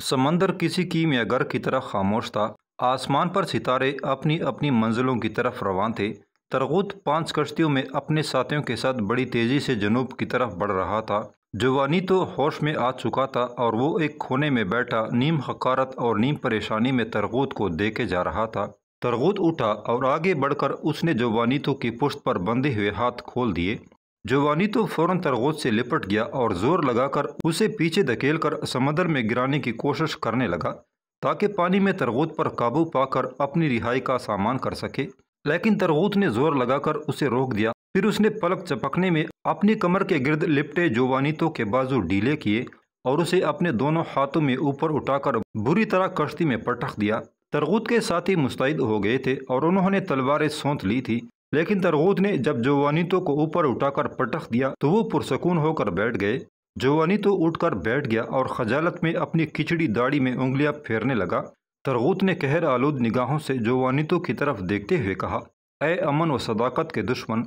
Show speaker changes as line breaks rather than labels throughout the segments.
समंदर किसी की घर की तरफ खामोश था आसमान पर सितारे अपनी अपनी मंजिलों की तरफ रवान थे तरगुत पांच कश्तियों में अपने साथियों के साथ बड़ी तेज़ी से जनूब की तरफ बढ़ रहा था जवानी तो होश में आ चुका था और वो एक खोने में बैठा नीम हकारत और नीम परेशानी में तरगुत को देखे जा रहा था तरगुद उठा और आगे बढ़कर उसने जोवानीतो की पुश्त पर बंधे हुए हाथ खोल दिए जोवानीतो फौरन तरगुद से लिपट गया और ज़ोर लगाकर उसे पीछे धकेल कर समंदर में गिराने की कोशिश करने लगा ताकि पानी में तरगुद पर काबू पाकर अपनी रिहाई का सामान कर सके लेकिन तरगुद ने ज़ोर लगाकर उसे रोक दिया फिर उसने पलक चपकने में अपनी कमर के गिर्द लिपटे जोवानीतों के बाजू ढीले किए और उसे अपने दोनों हाथों में ऊपर उठाकर बुरी तरह कश्ती में पटक दिया तरगूत के साथी मुस्तैद हो गए थे और उन्होंने तलवारें सौंत ली थी लेकिन तरगूत ने जब जोवानीतो को ऊपर उठाकर पटख दिया तो वो पुरसकून होकर बैठ गए जोवानीतो उठकर बैठ गया और खजालत में अपनी खिचड़ी दाढ़ी में उंगलियां फेरने लगा तरगूत ने कहर आलूद निगाहों से जोवानीतो की तरफ देखते हुए कहा ए अमन व सदाकत के दुश्मन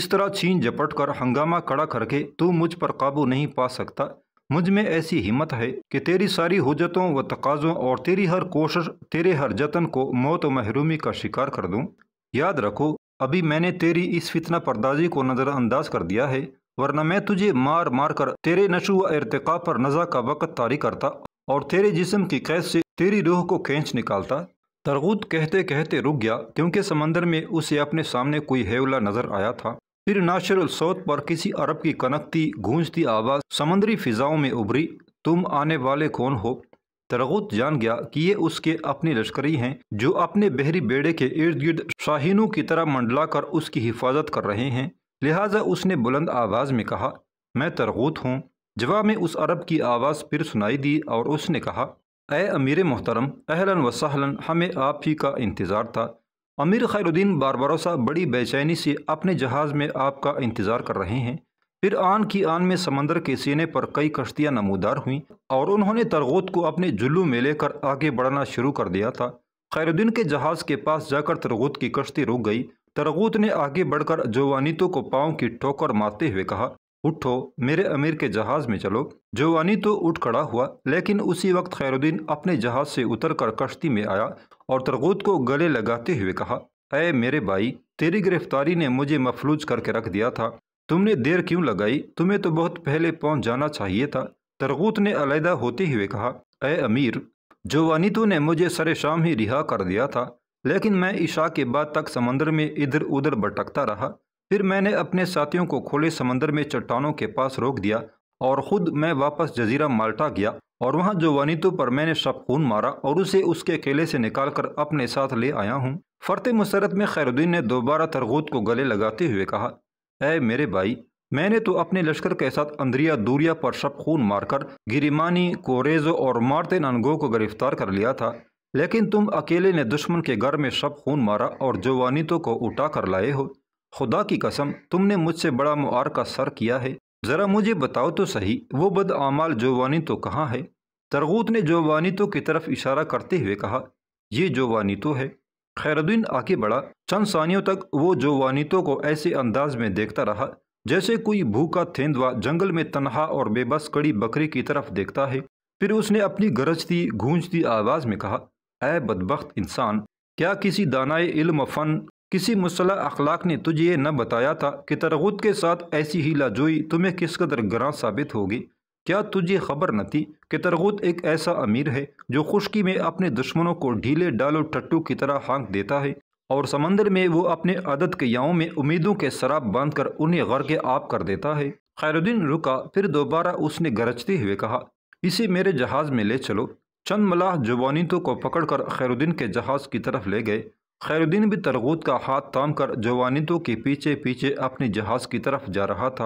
इस तरह छीन झपट कर हंगामा खड़ा करके तू मुझ पर काबू नहीं पा सकता मुझ में ऐसी हिम्मत है कि तेरी सारी हजतों व तकाज़ों और तेरी हर कोशिश तेरे हर जतन को मौत व महरूमी का शिकार कर दूँ याद रखो अभी मैंने तेरी इस फितना परदाजी को नज़रअंदाज कर दिया है वरना मैं तुझे मार मार कर तेरे नशु व इरतका पर नज़ा का वक़्त तारी करता और तेरे जिसम की कैद से तेरी रूह को खींच निकालता तरगूत कहते कहते रुक गया क्योंकि समंदर में उसे अपने सामने कोई हेवला नज़र आया था फिर नाशर सौत पर किसी अरब की कनकती गूंजती आवाज़ समंदरी फिजाओं में उभरी तुम आने वाले कौन हो तरगुत जान गया कि ये उसके अपने लश्करी हैं जो अपने बहरी बेड़े के इर्द गिर्द शाहीनों की तरह मंडला कर उसकी हिफाजत कर रहे हैं लिहाजा उसने बुलंद आवाज़ में कहा मैं तरगुत हूँ जवाब में उस अरब की आवाज़ फिर सुनाई दी और उसने कहा अमीर मोहतरम अहलन सहलन हमें आप ही का इंतज़ार था अमीर खैरुद्दीन बारबरोसा बड़ी बेचैनी से अपने जहाज़ में आपका इंतज़ार कर रहे हैं फिर आन की आन में समंदर के सीने पर कई कश्तियां नमूदार हुईं और उन्होंने तरगोत को अपने जुल्लू में लेकर आगे बढ़ना शुरू कर दिया था खैरुद्दीन के जहाज़ के पास जाकर तरगोत की कश्ती रुक गई तरगोत ने आगे बढ़कर जोवानीतो को पाँव की ठोकर मारते हुए कहा उठो मेरे अमीर के जहाज में चलो जोवानी तो उठ खड़ा हुआ लेकिन उसी वक्त खैरुद्दीन अपने जहाज से उतरकर कश्ती में आया और तरगूत को गले लगाते हुए कहा अय मेरे भाई तेरी गिरफ्तारी ने मुझे मफलूज करके रख दिया था तुमने देर क्यों लगाई तुम्हें तो बहुत पहले पहुंच जाना चाहिए था तरगूत ने अलहदा होते हुए कहा अय अमीर तो ने मुझे सरे शाम ही रिहा कर दिया था लेकिन मैं ईशा के बाद तक समंदर में इधर उधर भटकता रहा फिर मैंने अपने साथियों को खोले समंदर में चट्टानों के पास रोक दिया और ख़ुद मैं वापस जजीरा माल्टा गया और वहाँ जोवानीतो पर मैंने शब खून मारा और उसे उसके केले से निकाल कर अपने साथ ले आया हूँ फ़रत मसरत में खैरुद्दीन ने दोबारा तरगूत को गले लगाते हुए कहा ए मेरे भाई मैंने तो अपने लश्कर के साथ अंद्रिया दूरिया पर शब खून मारकर गिरिमानी कोरेजो और मारते नानगो को गिरफ्तार कर लिया था लेकिन तुम अकेले ने दुश्मन के घर में शब खून मारा और जोवानीतों को उठा कर लाए हो खुदा की कसम तुमने मुझसे बड़ा मुआर का सर किया है ज़रा मुझे बताओ तो सही वो आमाल जोवानी तो कहाँ है तरगूत ने जोवानी तो की तरफ इशारा करते हुए कहा ये जोवानी तो है खैरुद्दीन आगे बढ़ा चंद सानियों तक वो जोवानीतों को ऐसे अंदाज में देखता रहा जैसे कोई भूखा थेंदवा जंगल में तनहा और बेबस कड़ी बकरी की तरफ देखता है फिर उसने अपनी गरजती गूंजती आवाज़ में कहा ए बदबخت इंसान क्या किसी दानाए इल्म फन किसी मुसल अखलाक ने तुझे ये न बताया था कि तरगुत के साथ ऐसी लाजोई तुम्हें किस कदर ग्रां साबित होगी क्या तुझे खबर न थी कि तरगुत एक ऐसा अमीर है जो खुशकी में अपने दुश्मनों को ढीले डालो टट्टू की तरह हाँक देता है और समंदर में वो अपने आदत के याओं में उम्मीदों के शराब बांध कर उन्हें के आप कर देता है खैरुद्दीन रुका फिर दोबारा उसने गरजते हुए कहा इसे मेरे जहाज़ में ले चलो चंद मलाह जुबानीतों को पकड़कर खैरुद्दीन के जहाज़ की तरफ ले गए खैरुद्दीन भी तरगूत का हाथ थाम कर जवानितों के पीछे पीछे अपने जहाज की तरफ जा रहा था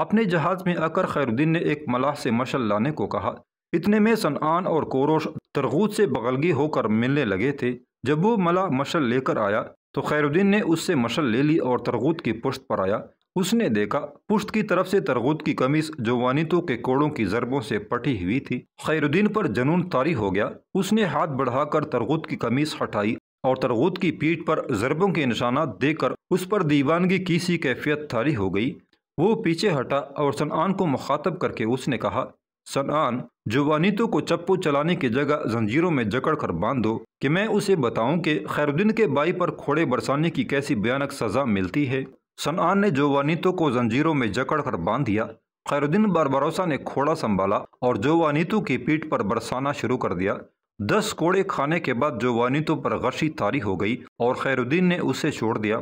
अपने जहाज में आकर खैरुद्दीन ने एक मलाह से मशल लाने को कहा इतने में सनान और कोरोश तरगूत से बगलगी होकर मिलने लगे थे जब वो मलाह मशल लेकर आया तो खैरुद्दीन ने उससे मशल ले ली और तरगूत की पुश्त पर आया उसने देखा पुश्त की तरफ से तरगूत की कमीज जवानितों के कोड़ों की जरबों से पटी हुई थी खैरुद्दीन पर जनून तारी हो गया उसने हाथ बढ़ाकर तरगूत की कमीज हटाई और तरगुद की पीठ पर जरबों के निशाना देकर उस पर दीवानगी की सी कैफियत थारी हो गई वो पीछे हटा और सनआन को मुखातब करके उसने कहा सनआन जुवानीतों को चप्पू चलाने की जगह जंजीरों में जकड़ कर बांध दो कि मैं उसे बताऊं कि खैरुद्दीन के बाई पर खोड़े बरसाने की कैसी भयानक सजा मिलती है सनान ने जोवानीतों को जंजीरों में जकड़ कर बांध दिया खैरुद्दीन बरबरोसा ने खोड़ा संभाला और जोवानीतों की पीठ पर बरसाना शुरू कर दिया दस कोड़े खाने के बाद जवानी तो गशी तारी हो गई और खैरुद्दीन ने उसे छोड़ दिया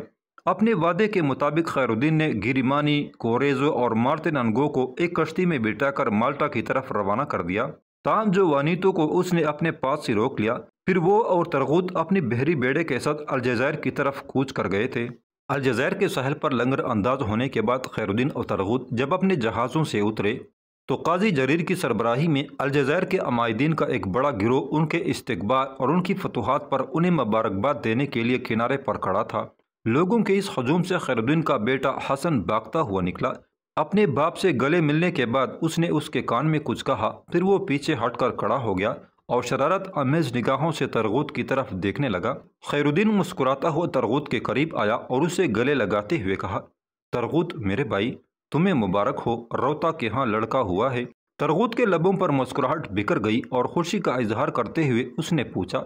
अपने वादे के मुताबिक खैरुद्दीन ने गिरिमानी कोरेजो और मार्टिन अनगो को एक कश्ती में बिठाकर माल्टा की तरफ रवाना कर दिया ताम जो वानीतो को उसने अपने पास से रोक लिया फिर वो और तरगूत अपनी बहरी बेड़े के साथ अलजैर की तरफ कूच कर गए थे अलजैर के सहल पर लंगर अंदाज होने के बाद खैरुद्दीन और तरगूत जब अपने जहाज़ों से उतरे तो काजी जरीर की सरबराही में अलजैर के अमायदीन का एक बड़ा गिरोह उनके इस्तबाल और उनकी फतूहत पर उन्हें मुबारकबाद देने के लिए किनारे पर खड़ा था लोगों के इस हजूम से खैरुद्दीन का बेटा हसन बागता हुआ निकला अपने बाप से गले मिलने के बाद उसने उसके कान में कुछ कहा फिर वो पीछे हट कर खड़ा हो गया और शरारत अमेज निगाहों से तरगूत की तरफ देखने लगा खैरुद्दीन मुस्कुराता हुआ तरगूत के करीब आया और उसे गले लगाते हुए कहा तरगूत मेरे भाई तुम्हें मुबारक हो रोता के यहाँ लड़का हुआ है तरगूत के लबों पर मुस्कुराहट बिखर गई और खुशी का इजहार करते हुए उसने पूछा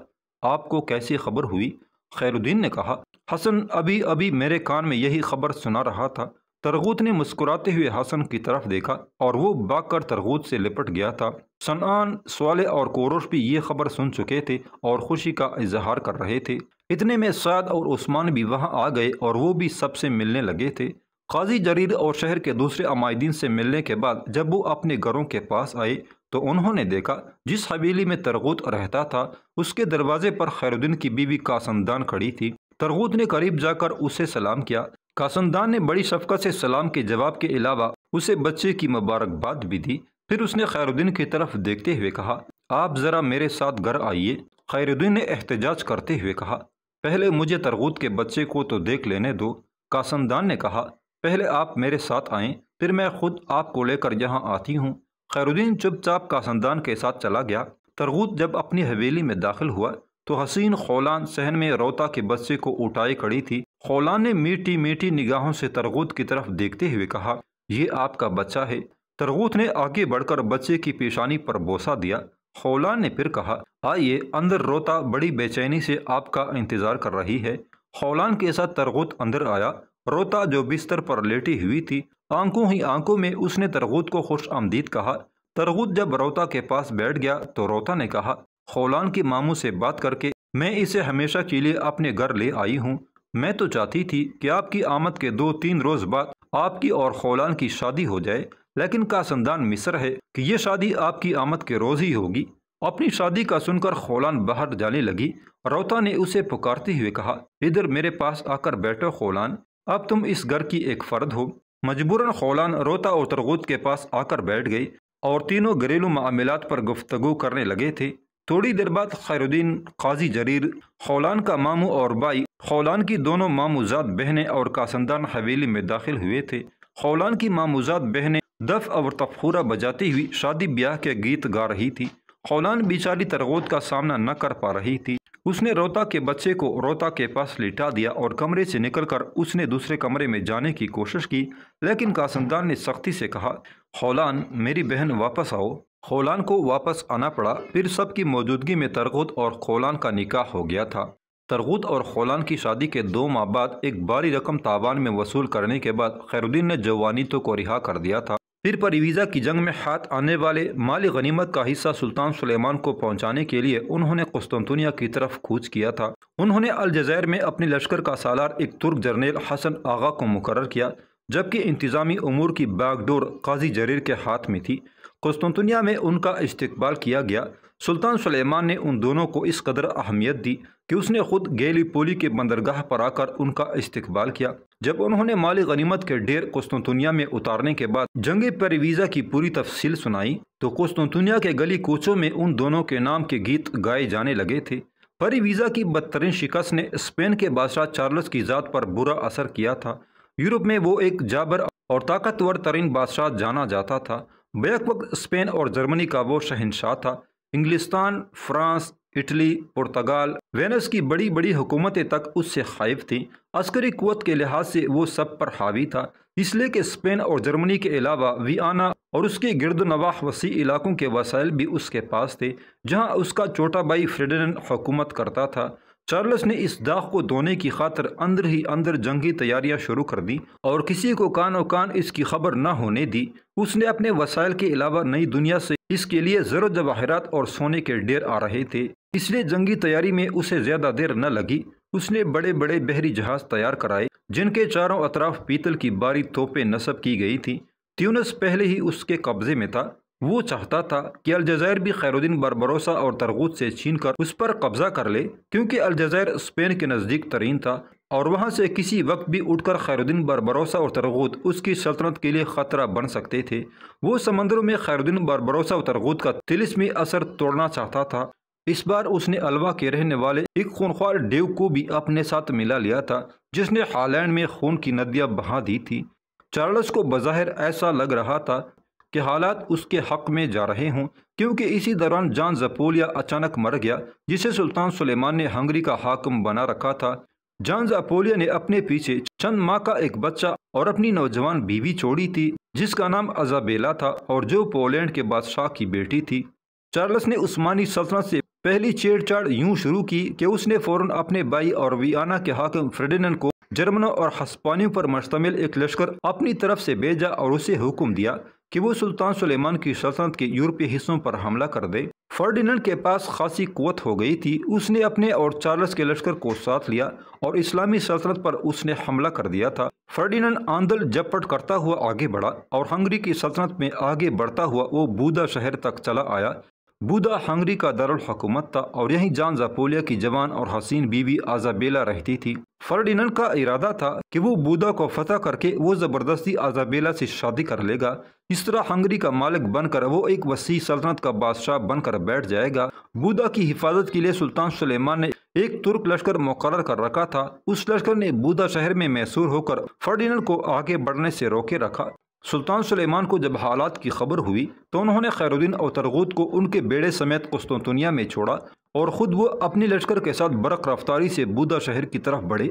आपको कैसी खबर हुई खैरुद्दीन ने कहा हसन अभी अभी मेरे कान में यही खबर सुना रहा था तरगूत ने मुस्कुराते हुए हसन की तरफ देखा और वो बाकर तरगूत से लिपट गया था सनान सवाले और कोरोश भी ये खबर सुन चुके थे और खुशी का इजहार कर रहे थे इतने में साद और उस्मान भी वहाँ आ गए और वो भी सबसे मिलने लगे थे काजी जरीर और शहर के दूसरे अमायदीन से मिलने के बाद जब वो अपने घरों के पास आए तो उन्होंने देखा जिस हवेली में तरगूत रहता था उसके दरवाजे पर खैरुद्दीन की बीवी कासमदान खड़ी थी तरगूत ने करीब जाकर उसे सलाम किया कासमदान ने बड़ी शफकत से सलाम के जवाब के अलावा उसे बच्चे की मुबारकबाद भी दी फिर उसने खैरुद्दीन की तरफ देखते हुए कहा आप ज़रा मेरे साथ घर आइए खैरुद्दीन ने एहतजाज करते हुए कहा पहले मुझे तरगूत के बच्चे को तो देख लेने दो कासमदान ने कहा पहले आप मेरे साथ आएं फिर मैं खुद आपको लेकर यहाँ आती हूँ खैरुद्दीन चुपचाप कासनदान के साथ चला गया तरगूत जब अपनी हवेली में दाखिल हुआ तो हसीन खौलान सहन में रोता के बच्चे को उठाए खड़ी थी खौलान ने मीठी मीठी निगाहों से तरगूत की तरफ देखते हुए कहा ये आपका बच्चा है तरगूत ने आगे बढ़कर बच्चे की पेशानी पर बोसा दिया खौलान ने फिर कहा आइए अंदर रोता बड़ी बेचैनी से आपका इंतजार कर रही है खौलान के साथ तरगूत अंदर आया रोता जो बिस्तर पर लेटी हुई थी आंखों ही आंखों में उसने तरगूत को खुश आमदीद कहा तरगूत जब रोता के पास बैठ गया तो रोता ने कहा खोलान की मामू से बात करके मैं इसे हमेशा के लिए अपने घर ले आई हूँ मैं तो चाहती थी कि आपकी आमद के दो तीन रोज़ बाद आपकी और खोलान की शादी हो जाए लेकिन का संदान मिस्र है कि ये शादी आपकी आमद के रोज़ ही होगी अपनी शादी का सुनकर खोलान बाहर जाने लगी रोता ने उसे पुकारते हुए कहा इधर मेरे पास आकर बैठो खोलान अब तुम इस घर की एक फर्द हो मजबूरन खौलान रोता और तरगुत के पास आकर बैठ गई और तीनों घरेलू मामलात पर गुफ्तगु करने लगे थे थोड़ी देर बाद खैरुद्दीन काजी जरीर खौलान का मामू और बाई खौलान की दोनों मामूजात बहनें और कासंदान हवेली में दाखिल हुए थे खौलान की मामूजात बहनें दफ और तफखूरा बजाती हुई शादी ब्याह के गीत गा रही थी खौलान बिचारी तरगोत का सामना न कर पा रही थी उसने रोता के बच्चे को रोता के पास लिटा दिया और कमरे से निकलकर उसने दूसरे कमरे में जाने की कोशिश की लेकिन कासमदान ने सख्ती से कहा हौलान मेरी बहन वापस आओ खोलान को वापस आना पड़ा फिर सबकी मौजूदगी में तरगुत और खोलान का निकाह हो गया था तरगुत और खोलान की शादी के दो माह बाद एक भारी रकम ताबान में वसूल करने के बाद खैरुद्दीन ने तो को रिहा कर दिया था फिर परिवीज़ा की जंग में हाथ आने वाले माली गनीमत का हिस्सा सुल्तान सुलेमान को पहुंचाने के लिए उन्होंने कुस्तुनतुनिया की तरफ कूच किया था उन्होंने अलजैर में अपने लश्कर का सालार एक तुर्क जर्नेल हसन आगा को मुकर किया जबकि इंतज़ामी अमूर की बागडोर काजी जरीर के हाथ में थी कुस्तुनतुनिया में उनका इस्तबाल किया गया सुल्तान सलेमान ने उन दोनों को इस कदर अहमियत दी कि उसने खुद गैली पोली के बंदरगाह पर आकर उनका इस्तकबाल किया जब उन्होंने माली गनीमत के ढेर कोस्तुनिया में उतारने के बाद जंग परिवीजा की पूरी तफसील सुनाई तो कोस्तुनिया के गली कोचों में उन दोनों के नाम के गीत गाए जाने लगे थे परिवीज़ा की बदतरीन शिकस्त ने स्पेन के बादशाह चार्ल्स की ज़ात पर बुरा असर किया था यूरोप में वो एक जाबर और ताकतवर तरीन बादशाह जाना जाता था बैक वक्त स्पेन और जर्मनी का वो शहनशाह था इंग्लिस्तान फ्रांस इटली पुर्तगाल वेनस की बड़ी बड़ी हुकूमतें तक उससे खाइफ थीं अस्करी कुत के लिहाज से वो सब पर हावी था इसलिए कि स्पेन और जर्मनी के अलावा वियाना और उसके गिरद नवाह वसी इलाकों के वसाइल भी उसके पास थे जहां उसका छोटा भाई हुकूमत करता था चार्ल्स ने इस दाग को धोने की खातर अंदर ही अंदर जंगी तैयारियां शुरू कर दी और किसी को कान कान इसकी खबर न होने दी उसने अपने वसाइल के अलावा नई दुनिया से इसके लिए जरूर जवाहरात और सोने के ढेर आ रहे थे इसलिए जंगी तैयारी में उसे ज्यादा देर न लगी उसने बड़े बड़े बहरी जहाज तैयार कराए जिनके चारों अतराफ पीतल की बारी तोपे नस्ब की गई थी त्यूनस पहले ही उसके कब्जे में था वो चाहता था कि अलजैर भी खैरुद्दीन बरबरोसा और तरगूत से छीन कर उस पर कब्जा कर ले क्योंकि अलजैर स्पेन के नज़दीक तरीन था और वहाँ से किसी वक्त भी उठकर खैरुद्दीन बरबरोसा और तरगूत उसकी सल्तनत के लिए ख़तरा बन सकते थे वो समंदरों में खैरुद्दीन बरबरोसा और तरगूत का तिलिस्मी असर तोड़ना चाहता था इस बार उसने अलवा के रहने वाले एक खूनख्वार डेव को भी अपने साथ मिला लिया था जिसने हालैंड में खून की नदियाँ बहा दी थी चार्ल्स को बज़ाहिर ऐसा लग रहा था कि हालात उसके हक में जा रहे हों क्योंकि इसी दौरान जान जपोलिया अचानक मर गया जिसे सुल्तान सुलेमान ने हंगरी का हाकम बना रखा था जान जपोलिया ने अपने पीछे चंद माँ का एक बच्चा और अपनी नौजवान बीवी छोड़ी थी जिसका नाम अजाबेला था और जो पोलैंड के बादशाह की बेटी थी चार्ल्स ने उस्मानी सल्तनत से पहली छेड़छाड़ यूं शुरू की कि उसने फौरन अपने भाई और वियाना के हाकम फ्रेडिनन को जर्मनों और हस्पानियों पर मुश्तमिल एक लश्कर अपनी तरफ से भेजा और उसे हुक्म दिया कि वो सुल्तान सुलेमान की सल्तनत के यूरोपीय हिस्सों पर हमला कर दे फर्डिनेंड के पास खासी कुत हो गई थी उसने अपने और चार्ल्स के लश्कर को साथ लिया और इस्लामी सल्तनत पर उसने हमला कर दिया था फर्डिनेंड आंदल जपट करता हुआ आगे बढ़ा और हंगरी की सल्तनत में आगे बढ़ता हुआ वो बूदा शहर तक चला आया बूदा हंगरी का दारुल हकूमत था और यहीं जान जापोलिया की जवान और हसीन बीवी आजाबेला रहती थी फर्डिनन का इरादा था कि वो बूदा को फतह करके वो ज़बरदस्ती आजाबेला से शादी कर लेगा इस तरह हंगरी का मालिक बनकर वो एक वसी सल्तनत का बादशाह बनकर बैठ जाएगा बूदा की हिफाजत के लिए सुल्तान सुलेमान ने एक तुर्क लश्कर मुकर कर रखा था उस लश्कर ने बूदा शहर में मैसूर होकर फर्डिनन को आगे बढ़ने से रोके रखा सुल्तान सुलेमान को जब हालात की खबर हुई तो उन्होंने खैरुद्दीन और तरगूत को उनके बेड़े समेत कुस्तुनिया में छोड़ा और ख़ुद वो अपने लश्कर के साथ बरक रफ्तारी से बूदा शहर की तरफ बढ़े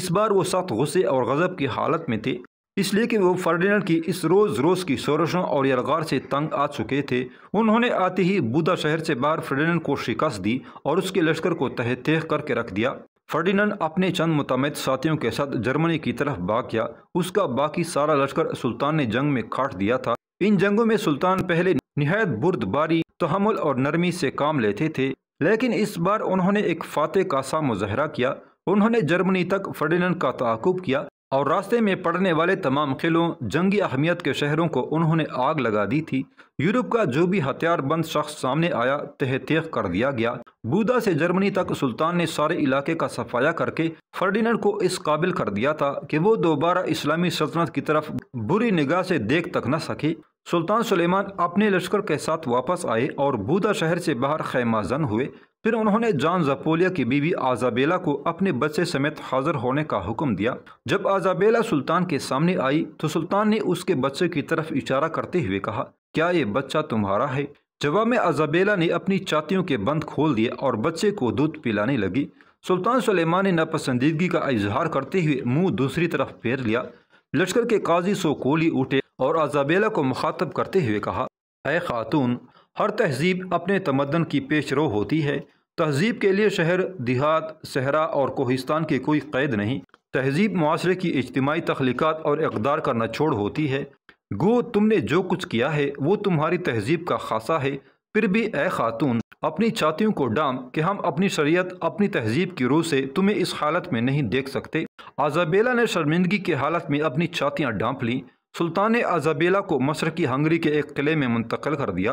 इस बार वो सख्त गुस्से और गज़ब की हालत में थे इसलिए कि वो फर्डिनेंड की इस रोज़ रोज़ की सोरशों और यलगार से तंग आ चुके थे उन्होंने आते ही बूदा शहर से बाहर फर्डिनेंड को शिकस्त दी और उसके लश्कर को तह तेह करके रख दिया फर्डिनंड अपने चंद मुतमद साथियों के साथ जर्मनी की तरफ भाग गया उसका बाकी सारा लश्कर सुल्तान ने जंग में काट दिया था इन जंगों में सुल्तान पहले निहायत बुर्दबारी तहमुल और नरमी से काम लेते थे लेकिन इस बार उन्होंने एक फाते का सा मुजाहरा किया उन्होंने जर्मनी तक फर्डिनंड का तहकुब किया और रास्ते में पड़ने वाले तमाम किलों जंगी अहमियत के शहरों को उन्होंने आग लगा दी थी यूरोप का जो भी हथियारबंद शख्स सामने आया तह तेख कर दिया गया बूदा से जर्मनी तक सुल्तान ने सारे इलाके का सफाया करके फर्डिनेंड को इस काबिल कर दिया था कि वो दोबारा इस्लामी सल्तनत की तरफ बुरी निगाह से देख तक न सके सुल्तान सुलेमान अपने लश्कर के साथ वापस आए और बूदा शहर से बाहर जन हुए फिर उन्होंने जॉन जपोलिया की बीवी आजाबेला को अपने बच्चे समेत हाजिर होने का हुक्म दिया जब आजाबेला सुल्तान के सामने आई तो सुल्तान ने उसके बच्चे की तरफ इशारा करते हुए कहा क्या ये बच्चा तुम्हारा है जवाब में आजाबेला ने अपनी चातियों के बंद खोल दिए और बच्चे को दूध पिलाने लगी सुल्तान सुलेमान ने नापसंदीदगी का इजहार करते हुए मुंह दूसरी तरफ फेर लिया लश्कर के काजी सो कोली उठे और अजाबेला को मुखातब करते हुए कहा अय खातून हर तहजीब अपने तमदन की पेश रो होती है तहजीब के लिए शहर देहात सहरा और कोहिस्तान की कोई कैद नहीं तहजीब माशरे की इज्तमाही तख्लीक़ात और इकदार का नछोड़ होती है गो तुमने जो कुछ किया है वो तुम्हारी तहजीब का खासा है फिर भी अ खातून अपनी छातियों को डाम कि हम अपनी शरीयत अपनी तहजीब की रूह से तुम्हें इस हालत में नहीं देख सकते आजाबेला ने शर्मिंदगी की हालत में अपनी छातियाँ डांप लीं सुल्तान अजाबेला को मशरकी हंगरी के एक किले में मुंतकल कर दिया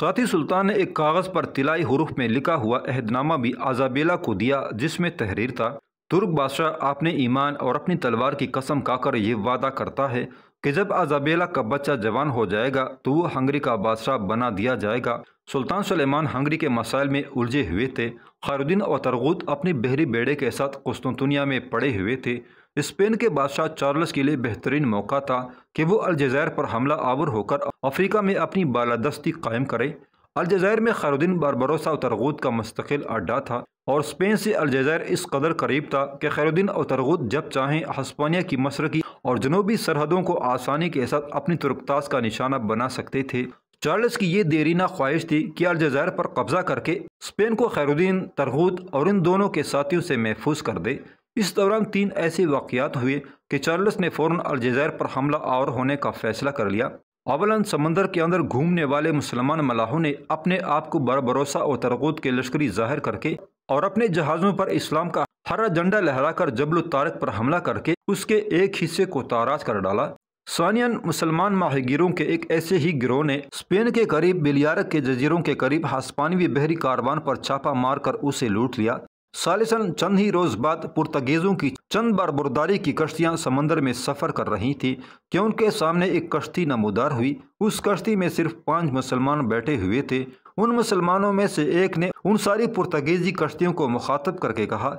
साथ ही सुल्तान ने एक कागज़ पर तिलाई हरूफ में लिखा हुआ अहदनामा भी आजाबेला को दिया जिसमें तहरीर था तुर्क बादशाह आपने ईमान और अपनी तलवार की कसम खाकर यह वादा करता है कि जब आजाबेला का बच्चा जवान हो जाएगा तो वो हंगरी का बादशाह बना दिया जाएगा सुल्तान सलेमान हंगरी के मसाइल में उलझे हुए थे खैरुद्दीन और तरगुत अपने बहरी बेड़े के साथ कुस्तुनतुनिया में पड़े हुए थे स्पेन के बादशाह चार्ल्स के लिए बेहतरीन मौका था कि वो अलजैर पर हमला आवर होकर अफ्रीका में अपनी बालादस्ती कायम करे अलजैर में खैरुद्दीन बारबरोसा और तरगुद का मुस्तकिल अड्डा था और स्पेन से अलजैर इस कदर करीब था कि खैरुद्दीन और तरगुद जब चाहें हस्पानिया की मशरकी और जनूबी सरहदों को आसानी के साथ अपनी तुर्कताज का निशाना बना सकते थे चार्ल्स की ये देरीना ख्वाहिश थी कि अलजैर पर कब्जा करके स्पेन को खैरुद्दीन तरगूद और इन दोनों के साथियों से महफूज कर दे इस दौरान तीन ऐसे वाक़ात हुए कि चार्ल्स ने फौरन अलजैर पर हमला आवर होने का फैसला कर लिया अवलन समंदर के अंदर घूमने वाले मुसलमान मलाहों ने अपने आप को बरबरोसा और तरकूद के लश्करी जाहिर करके और अपने जहाज़ों पर इस्लाम का हरा झंडा लहराकर जबल तारक पर हमला करके उसके एक हिस्से को ताराज कर डाला सानियन मुसलमान माहिगीरों के एक ऐसे ही गिरोह ने स्पेन के करीब बिलियारक के जजीरों के करीब हस्पानवी बहरी कारवान पर छापा मारकर उसे लूट लिया सालिसन चंद ही रोज़ बाद पुर्तगेज़ों की चंद बार बुरदारी की कश्तियां समंदर में सफ़र कर रही थी कि उनके सामने एक कश्ती नमोदार हुई उस कश्ती में सिर्फ पांच मुसलमान बैठे हुए थे उन मुसलमानों में से एक ने उन सारी पुर्तगेजी कश्तियों को मुखातब करके कहा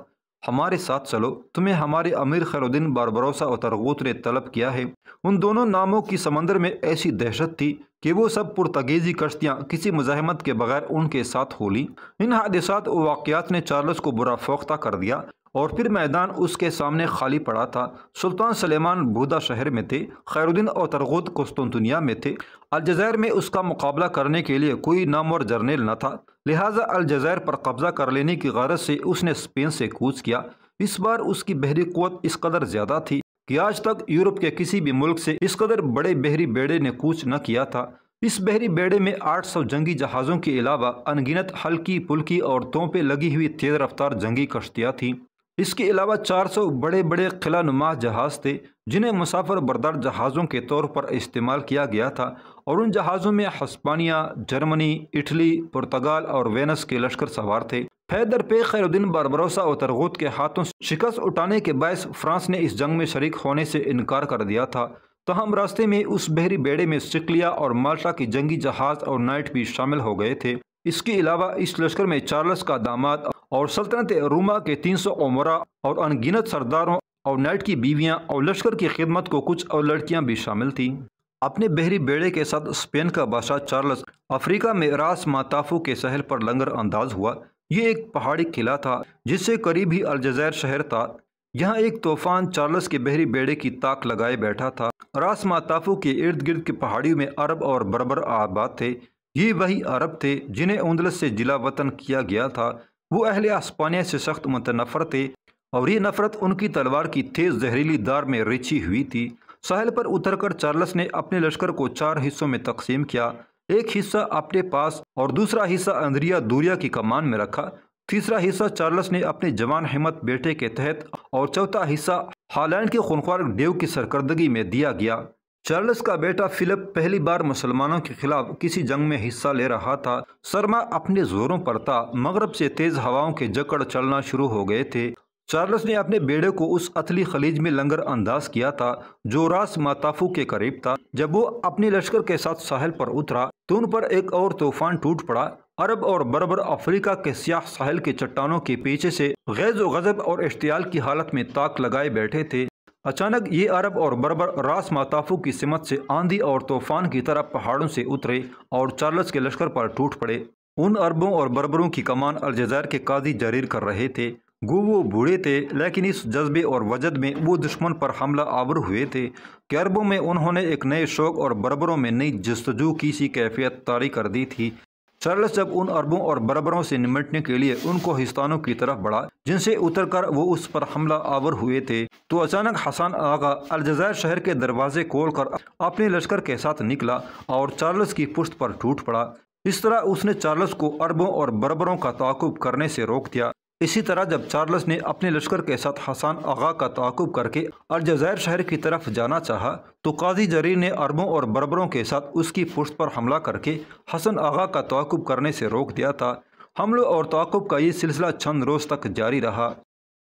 हमारे साथ चलो तुम्हें हमारे अमीर खैरुद्दीन बारबरोसा और तरगूत ने तलब किया है उन दोनों नामों की समंदर में ऐसी दहशत थी कि वो सब पुरतगेजी कश्तियाँ किसी मुजाहमत के बगैर उनके साथ होली इन हादसात वाक़ात ने चार्लस को बुरा फोख्ता कर दिया और फिर मैदान उसके सामने खाली पड़ा था सुल्तान सलेमान बूदा शहर में थे खैरुद्दीन और तरगुद कोस्तुनिया में थे अलजैर में उसका मुकाबला करने के लिए कोई नामवर जर्नेल न था लिहाजा अलजैर पर कब्जा कर लेने की गरज से उसने स्पेन से कूच किया इस बार उसकी बहरी क़वत इस कदर ज़्यादा थी कि आज तक यूरोप के किसी भी मुल्क से इस कदर बड़े बहरी बेड़े ने कूच न किया था इस बहरी बेड़े में 800 जंगी जहाज़ों के अलावा अनगिनत हल्की पुल्की और तोपे लगी हुई तेज़ रफ्तार जंगी कश्तियाँ थीं इसके अलावा 400 बड़े बड़े खिला नुमा जहाज़ थे जिन्हें मुसाफर बरदार जहाज़ों के तौर पर इस्तेमाल किया गया था और उन जहाज़ों में हस्पानिया जर्मनी इटली पुर्तगाल और वेनस के लश्कर सवार थे हैदर पे खैरुद्दीन बारबरोसा और तरगूत के हाथों शिकस्त उठाने के बायस फ्रांस ने इस जंग में शरीक होने से इनकार कर दिया था तो हम रास्ते में उस बहरी बेड़े में सिकलिया और माल्टा की जंगी जहाज़ और नाइट भी शामिल हो गए थे इसके अलावा इस लश्कर में चार्ल्स का दामाद और सल्तनत रूमा के तीन सौ उमरा और अनगिनत सरदारों और नाइट की बीवियाँ और लश्कर की खिदमत को कुछ और लड़कियाँ भी शामिल थीं अपने बहरी बेड़े के साथ स्पेन का बादशाह चार्ल्स अफ्रीका में रास माताफू के सहल पर लंगर अंदाज हुआ ये एक पहाड़ी किला था जिससे करीब ही अलजैर शहर था यहाँ एक तूफान चार्ल्स के बहरी बेड़े की ताक लगाए बैठा था रास माताफू के इर्द गिर्द की पहाड़ियों में अरब और बरबर आबाद थे ये वही अरब थे जिन्हें उंदलस से जिला वतन किया गया था वो अहल आसपानिया से सख्त मुतनफ़र थे और ये नफ़रत उनकी तलवार की तेज़ जहरीली दार में रिची हुई थी साहल पर उतरकर चार्लस ने अपने लश्कर को चार हिस्सों में तकसीम किया एक हिस्सा अपने पास और दूसरा हिस्सा अंद्रिया दूरिया की कमान में रखा तीसरा हिस्सा चार्लस ने अपने जवान हिम्मत बेटे के तहत और चौथा हिस्सा हालैंड के खुनख्वार डेव की सरकर्दगी में दिया गया चार्ल्स का बेटा फिलिप पहली बार मुसलमानों के खिलाफ किसी जंग में हिस्सा ले रहा था सरमा अपने जोरों पर था मगरब से तेज हवाओं के जकड़ चलना शुरू हो गए थे चार्ल्स ने अपने बेड़े को उस अतली खलीज में लंगर अंदाज किया था जो रास माताफू के करीब था जब वो अपने लश्कर के साथ साहल पर उतरा तो उन पर एक और तूफान टूट पड़ा अरब और बरबर अफ्रीका के सियाह साहल के चट्टानों के पीछे से गैज गजब और इश्तियाल की हालत में ताक लगाए बैठे थे अचानक ये अरब और बरबर रास माताफू की सिमत से आंधी और तूफान की तरह पहाड़ों से उतरे और चार्लस के लश्कर पर टूट पड़े उन अरबों और बरबरों की कमान अलजैर के काजी जरीर कर रहे थे गो वो बूढ़े थे लेकिन इस जज्बे और वजद में वो दुश्मन पर हमला आवर हुए थे कि अरबों में उन्होंने एक नए शौक और बरबरों में नई जस्तजू की सी कैफियत तारी कर दी थी चार्लस जब उन अरबों और बरबरों से निमटने के लिए उनको हिस्तानों की तरफ बढ़ा जिनसे उतरकर वो उस पर हमला आवर हुए थे तो अचानक हसन आगा अलजायर शहर के दरवाजे खोलकर अपने लश्कर के साथ निकला और चार्लस की पुश्त पर टूट पड़ा इस तरह उसने चार्लस को अरबों और बरबरों का ताकुब करने से रोक दिया इसी तरह जब चार्ल्स ने अपने लश्कर के साथ हसान आगा का तकुब करके अलजैर शहर की तरफ जाना चाहा तो काजी जरीर ने अरबों और बरबरों के साथ उसकी पुष्ट पर हमला करके हसन आगा का तकुब करने से रोक दिया था हमलों और तकुब का ये सिलसिला चंद रोज़ तक जारी रहा